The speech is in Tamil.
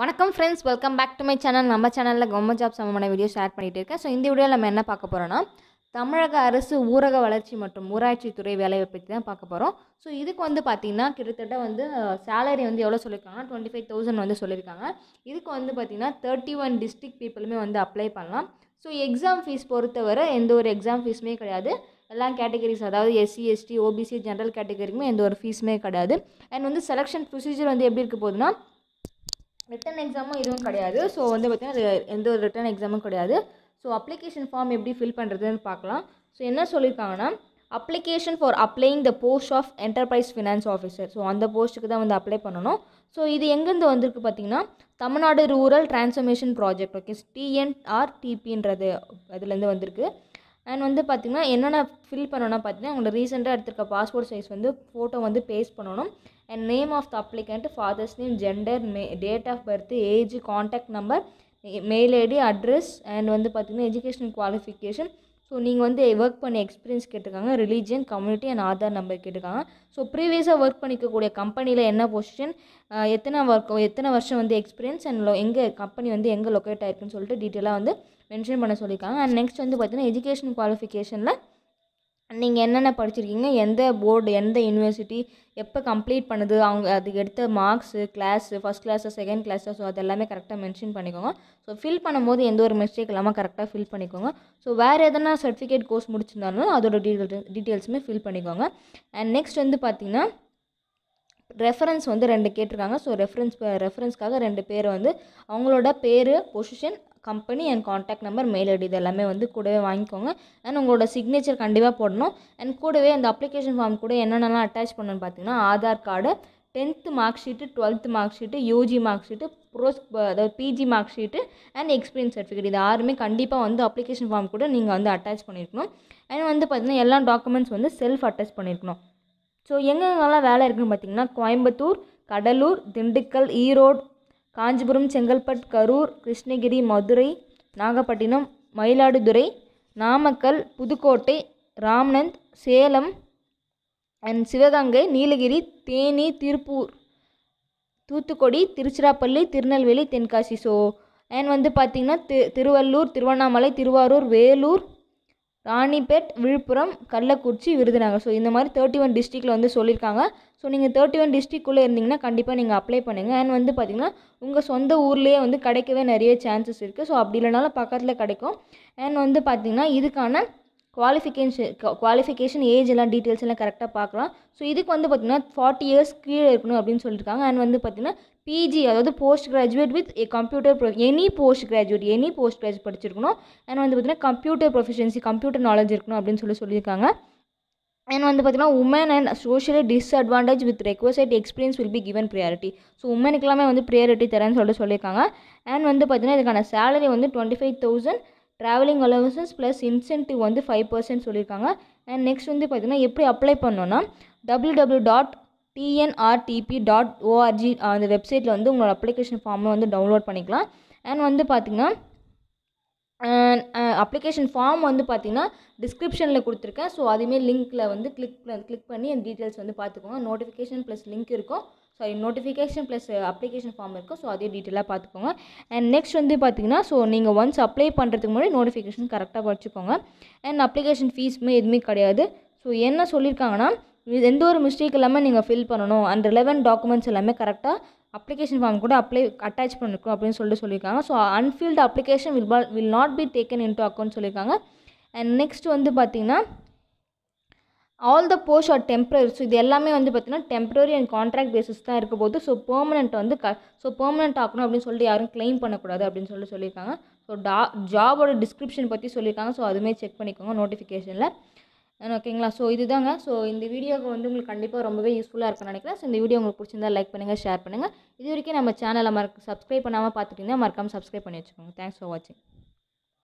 வணக்கம் friends welcome back to my channel நம்ம சேனலில் கவர்மெண்ட் ஜாப் சம்பந்தமான வீடியோ ஷேர் பண்ணிகிட்டு இருக்கேன் ஸோ இந்த வீடியோவில் நம்ம என்ன பார்க்க போகிறோன்னா தமிழக அரசு ஊரக வளர்ச்சி மற்றும் ஊராட்சித்துறை வேலையை பற்றி தான் பார்க்க போகிறோம் ஸோ இதுக்கு வந்து பார்த்திங்கன்னா கிட்டத்தட்ட வந்து சேலரி வந்து எவ்வளோ சொல்லியிருக்காங்கன்னா டுவெண்ட்டி ஃபைவ் தௌசண்ட் வந்து சொல்லியிருக்காங்க இதுக்கு வந்து பார்த்திங்கன்னா தேர்ட்டி ஒன் டிஸ்ட்ரிக் பீப்புளுமே வந்து அப்ளை பண்ணலாம் ஸோ எக்ஸாம் ஃபீஸ் பொறுத்தவரை எந்த ஒரு எக்ஸாம் ஃபீஸுமே கிடையாது எல்லா கேட்டகரிஸ் அதாவது எஸ்சி எஸ்டி ஓபிசி ஜென்ரல் கேட்டகரிக்குமே எந்த ஒரு ஃபீஸுமே கிடையாது அண்ட் வந்து செலெக்ஷன் ப்ரொசீஜர் வந்து எப்படி இருக்க போகுதுன்னா ரிட்டன் எக்ஸாமும் எதுவும் கிடையாது ஸோ வந்து பார்த்திங்கன்னா அது எந்த ஒரு ரிட்டன் எக்ஸாமும் கிடையாது ஸோ அப்ளிகேஷன் ஃபார்ம் எப்படி ஃபில் பண்ணுறதுன்னு பார்க்கலாம் ஸோ என்ன சொல்லியிருக்காங்கன்னா application for applying the post of enterprise finance officer so அந்த போஸ்ட்டுக்கு தான் வந்து அப்ளை பண்ணணும் ஸோ இது எங்கேருந்து வந்திருக்கு பார்த்தீங்கன்னா Tamil Nadu rural transformation project okay TNR டிபின்றது அதுலேருந்து வந்திருக்கு அண்ட் வந்து பார்த்திங்கன்னா என்னென்ன ஃபில் பண்ணணும்னா பார்த்தீங்கன்னா உங்களோட ரீசெண்டாக எடுத்திருக்க பாஸ்போர்ட் சைஸ் வந்து ஃபோட்டோ வந்து பேஸ்ட் பண்ணணும் and name of the applicant father's name gender மே date of birth age contact number mail ID address and வந்து பார்த்திங்கன்னா எஜுகேஷன் குவாலிஃபிகேஷன் ஸோ நீங்கள் வந்து ஒர்க் பண்ண எக்ஸ்பீரியன்ஸ் கேட்டிருக்காங்க religion community and Aadhaar number கேட்டிருக்காங்க ஸோ ப்ரீவியஸாக ஒர்க் பண்ணிக்கக்கூடிய கம்பெனியில் என்ன பொசிஷன் எத்தனை ஒர்க் எத்தனை வருஷம் வந்து எக்ஸ்பீரியன்ஸ் அண்ட் லோ எங்கே கம்பெனி வந்து எங்கே லொக்கேட் ஆயிருக்குன்னு சொல்லிட்டு டீட்டெயிலாக வந்து மென்ஷன் பண்ண சொல்லியிருக்காங்க அண்ட் நெக்ஸ்ட் வந்து பார்த்திங்கன்னா எஜுகேஷன் குவாலிஃபிகேஷனில் நீங்கள் என்னென்ன படிச்சிருக்கீங்க எந்த போர்டு எந்த யூனிவர்சிட்டி எப்போ கம்ப்ளீட் பண்ணுது அவங்க அதுக்கு எடுத்த marks class first class second class so அது எல்லாமே கரெக்டாக மென்ஷன் பண்ணிக்கோங்க ஸோ ஃபில் பண்ணும்போது எந்த ஒரு மிஸ்டேக் இல்லாமல் கரெக்டாக ஃபில் பண்ணிக்கோங்க ஸோ வேறு எதனா சர்டிஃபிகேட் கோர்ஸ் முடிச்சிருந்தாலும் அதோட டீட்டெயில் டீட்டெயில்ஸுமே ஃபில் பண்ணிக்கோங்க அண்ட் நெக்ஸ்ட் வந்து பார்த்திங்கன்னா ரெஃபரன்ஸ் வந்து ரெண்டு கேட்டிருக்காங்க ஸோ ரெஃபரன்ஸ் ரெஃபரன்ஸ்க்காக ரெண்டு பேர் வந்து அவங்களோட பேர் position company and contact number mail ID இது எல்லாமே வந்து கூடவே வாங்கிக்கோங்க அண்ட் உங்களோட சிக்னேச்சர் கண்டிப்பாக போடணும் அண்ட் கூடவே அந்த அப்ளிகேஷன் ஃபார்ம் கூட என்னென்னலாம் அட்டாச் பண்ணணும்னு பார்த்தீங்கன்னா Aadhaar card tenth mark sheet twelfth mark sheet UG mark sheet ப்ரோஸ் அதாவது PG mark sheet and experience certificate இது யாருமே கண்டிப்பாக வந்து அப்ளிகேஷன் ஃபார்ம் கூட நீங்கள் வந்து அட்டாச் பண்ணியிருக்கணும் அண்ட் வந்து பார்த்திங்கன்னா எல்லா டாக்குமெண்ட்ஸ் வந்து செல்ஃப் அட்டாச் பண்ணியிருக்கணும் ஸோ எங்கெங்கெல்லாம் வேலை இருக்குதுன்னு பார்த்தீங்கன்னா Coimbatore Cuddalore Dindigul Erode Kanchipuram Chengalpattu Karur Krishnagiri Madurai Nagapattinam Mayiladuthurai Namakkal Pudukkottai Ramnad Salem and Sivaganga Nilgiris Theni Tiruppur Thoothukudi Tiruchirappalli Tirunelveli Tenkasi so and வந்து பார்த்திங்கன்னா தி திருவள்ளூர் திருவண்ணாமலை திருவாரூர் வேலூர் ராணிப்பேட் விழுப்புரம் கள்ளக்குறிச்சி விருதுநகர் ஸோ இந்த மாதிரி தேர்ட்டி ஒன் டிஸ்ட்ரிக்டில் வந்து சொல்லியிருக்காங்க ஸோ நீங்கள் தேர்ட்டி ஒன் டிஸ்ட்ரிக்குள்ளே இருந்தீங்கன்னா கண்டிப்பாக நீங்கள் அப்ளை பண்ணுங்கள் அண்ட் வந்து பார்த்திங்கன்னா உங்கள் சொந்த ஊர்லேயே வந்து கிடைக்கவே நிறைய சான்சஸ் இருக்குது ஸோ அப்படி இல்லைனாலும் பக்கத்தில் கிடைக்கும் அண்ட் வந்து பார்த்திங்கன்னா இதுக்கான குவாலிஃபிகேஷன் குவாலிஃபிகேஷன் ஏஜ் எல்லாம் டீட்டெயில்ஸ் எல்லாம் கரெக்டாக பார்க்கலாம் ஸோ இதுக்கு வந்து பார்த்திங்கன்னா ஃபார்ட்டி இயர்ஸ் கீழே இருக்கணும் அப்படின்னு சொல்லியிருக்காங்க அண்ட் வந்து பார்த்திங்கன்னா பிஜி அதாவது post graduate with computer any post graduate any post graduate படிச்சிருக்கணும் அண்ட் வந்து பார்த்திங்கன்னா கம்ப்யூட்டர் ப்ரொஃபிஷியன்சி கம்ப்யூட்டர் நாலேஜ் இருக்கணும் அப்படின்னு சொல்லி சொல்லியிருக்காங்க அண்ட் வந்து பார்த்தீங்கன்னா woman and socially disadvantage with request experience will be given priority so உமனுக்கு எல்லாமே வந்து ப்ரியாரிட்டி தரேன்னு சொல்லிட்டு சொல்லியிருக்காங்க அண்ட் வந்து பார்த்தீங்கன்னா இதுக்கான சேலரி வந்து twenty five thousand travelling allowances plus incentive வந்து ஃபைவ் பர்சன்ட் சொல்லியிருக்காங்க அண்ட் நெக்ஸ்ட் வந்து பார்த்திங்கன்னா எப்படி அப்ளை பண்ணோன்னா W W dot TNRDP dot ORG அந்த வெப்சைட்டில் வந்து உங்களோட அப்ளிகேஷன் ஃபார்மை வந்து டவுன்லோட் பண்ணிக்கலாம் அண்ட் வந்து பார்த்திங்கன்னா அப்ளிகேஷன் ஃபார்ம் வந்து பார்த்திங்கன்னா டிஸ்கிரிப்ஷனில் கொடுத்துருக்கேன் ஸோ அதுவுமே லிங்க்கில் வந்து கிளிக் கிளிக் பண்ணி அந்த டீட்டெயில்ஸ் வந்து பார்த்துக்கோங்க நோட்டிஃபிகேஷன் ப்ளஸ் லிங்க் இருக்கும் sorry notification plus application form இருக்கும் ஸோ அதே டீட்டெயிலாக பார்த்துக்கோங்க அண்ட் நெக்ஸ்ட் வந்து பார்த்தீங்கன்னா ஸோ நீங்கள் ஒன்ஸ் அப்ளை பண்ணுறதுக்கு முன்னாடி நோட்டிஃபிகேஷன் கரெக்டாக படிச்சுக்கோங்க அண்ட் அப்ளிகேஷன் ஃபீஸுமே எதுவுமே கிடையாது ஸோ என்ன சொல்லியிருக்காங்கன்னா எந்த ஒரு மிஸ்டேக் இல்லாமல் நீங்கள் ஃபில் பண்ணணும் அண்ட் ரிலவெண்ட் டாக்குமெண்ட்ஸ் எல்லாமே கரெக்டாக அப்ளிகேஷன் ஃபார்ம் கூட அப்ளை அட்டாச் பண்ணிருக்கோம் அப்படின்னு சொல்லிட்டு சொல்லியிருக்காங்க so unfilled application will will not be taken into account சொல்லியிருக்காங்க அண்ட் நெக்ஸ்ட் வந்து பார்த்திங்கன்னா all the post are temporary so இது எல்லாமே வந்து பார்த்தீங்கன்னா டெம்ப்ரரி அண்ட் கான்ட்ராக்ட் பேசிஸ் தான் இருக்க போது ஸோ பெர்மனெண்ட் வந்து க ஸோ பெர்மனெண்ட் ஆகணும் அப்படின்னு சொல்லிட்டு யாரும் கிளைம் பண்ணக்கூடாது அப்படின்னு சொல்லிட்டு சொல்லியிருக்காங்க ஸோ டா ஜாபோட டிஸ்கிரிப்ஷன் பற்றி சொல்லியிருக்காங்க ஸோ அதுவுமே செக் பண்ணிக்கோங்க நோட்டிஃபிகேஷனில் ஓகேங்களா ஸோ இதுதாங்க ஸோ இந்த வீடியோவை வந்து உங்களுக்கு கண்டிப்பாக ரொம்பவே யூஸ்ஃபுல்லாக இருக்கும்னு நினைக்கிறேன் ஸோ இந்த வீடியோ உங்களுக்கு பிடிச்சிருந்தா லைக் பண்ணுங்கள் ஷேர் பண்ணுங்கள் இது வரைக்கும் நம்ம சேனலை மறக்க சப்ஸ்கிரைப் பண்ணாமல் பார்த்துட்டிங்கன்னா மறக்காமல் சப்ஸ்கிரைப் பண்ணி வச்சுக்கோங்க தேங்க்ஸ் ஃபார் வாட்சிங்